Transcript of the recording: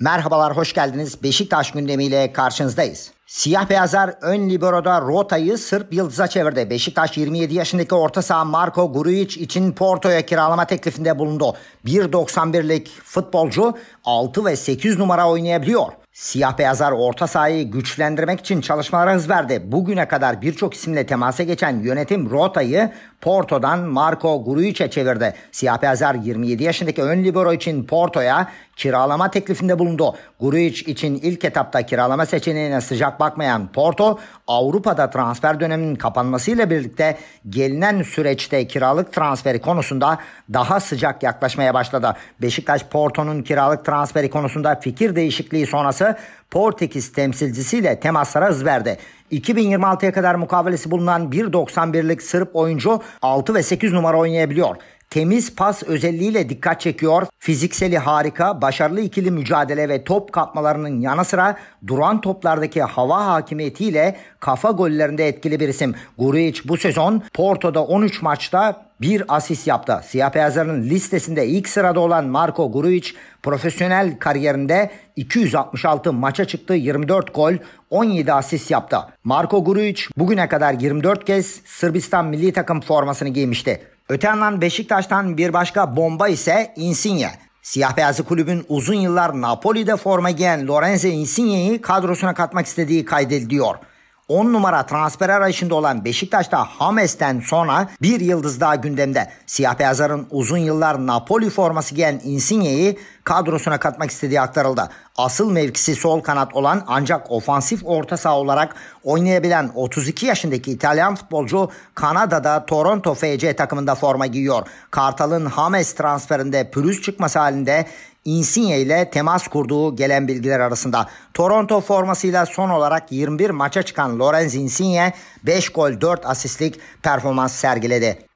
Merhabalar, hoş geldiniz. Beşiktaş gündemiyle karşınızdayız. Siyah beyazlar ön liberoda rotayı Sırp Yıldız'a çevirdi. Beşiktaş 27 yaşındaki orta saha Marco Grujic için Porto'ya kiralama teklifinde bulundu. 1.91'lik futbolcu 6 ve 8 numara oynayabiliyor. Siyah beyazlar orta sahayı güçlendirmek için çalışmalara hız verdi. Bugüne kadar birçok isimle temasa geçen yönetim Rota'yı Porto'dan Marco Grujić'e çevirdi. Siyah beyazlar 27 yaşındaki ön libero için Porto'ya kiralama teklifinde bulundu. Grujić için ilk etapta kiralama seçeneğine sıcak bakmayan Porto, Avrupa'da transfer döneminin kapanmasıyla birlikte gelinen süreçte kiralık transferi konusunda daha sıcak yaklaşmaya başladı. Beşiktaş Porto'nun kiralık transferi konusunda fikir değişikliği sonrası Başkanı Portekiz temsilcisiyle temaslara hız verdi. 2026'ya kadar mukavelesi bulunan 1.91'lik Sırp oyuncu 6 ve 8 numara oynayabiliyor temiz pas özelliğiyle dikkat çekiyor. Fizikseli harika, başarılı ikili mücadele ve top kapmalarının yanı sıra duran toplardaki hava hakimiyetiyle kafa gollerinde etkili bir isim. Guric bu sezon Porto'da 13 maçta bir asist yaptı. Siyah beyazların listesinde ilk sırada olan Marco Grujic profesyonel kariyerinde 266 maça çıktı. 24 gol, 17 asist yaptı. Marco Grujic bugüne kadar 24 kez Sırbistan milli takım formasını giymişti. Öte yandan Beşiktaş'tan bir başka bomba ise Insigne. Siyah beyazlı kulübün uzun yıllar Napoli'de forma giyen Lorenzo Insigne'yi kadrosuna katmak istediği kaydediliyor. 10 numara transfer arayışında olan Beşiktaş'ta Hames'ten sonra bir yıldız daha gündemde. Siyah beyazların uzun yıllar Napoli forması giyen Insigne'yi kadrosuna katmak istediği aktarıldı. Asıl mevkisi sol kanat olan ancak ofansif orta saha olarak oynayabilen 32 yaşındaki İtalyan futbolcu Kanada'da Toronto FC takımında forma giyiyor. Kartal'ın Hames transferinde pürüz çıkması halinde Insigne ile temas kurduğu gelen bilgiler arasında. Toronto formasıyla son olarak 21 maça çıkan Lorenz Insigne 5 gol 4 asistlik performans sergiledi.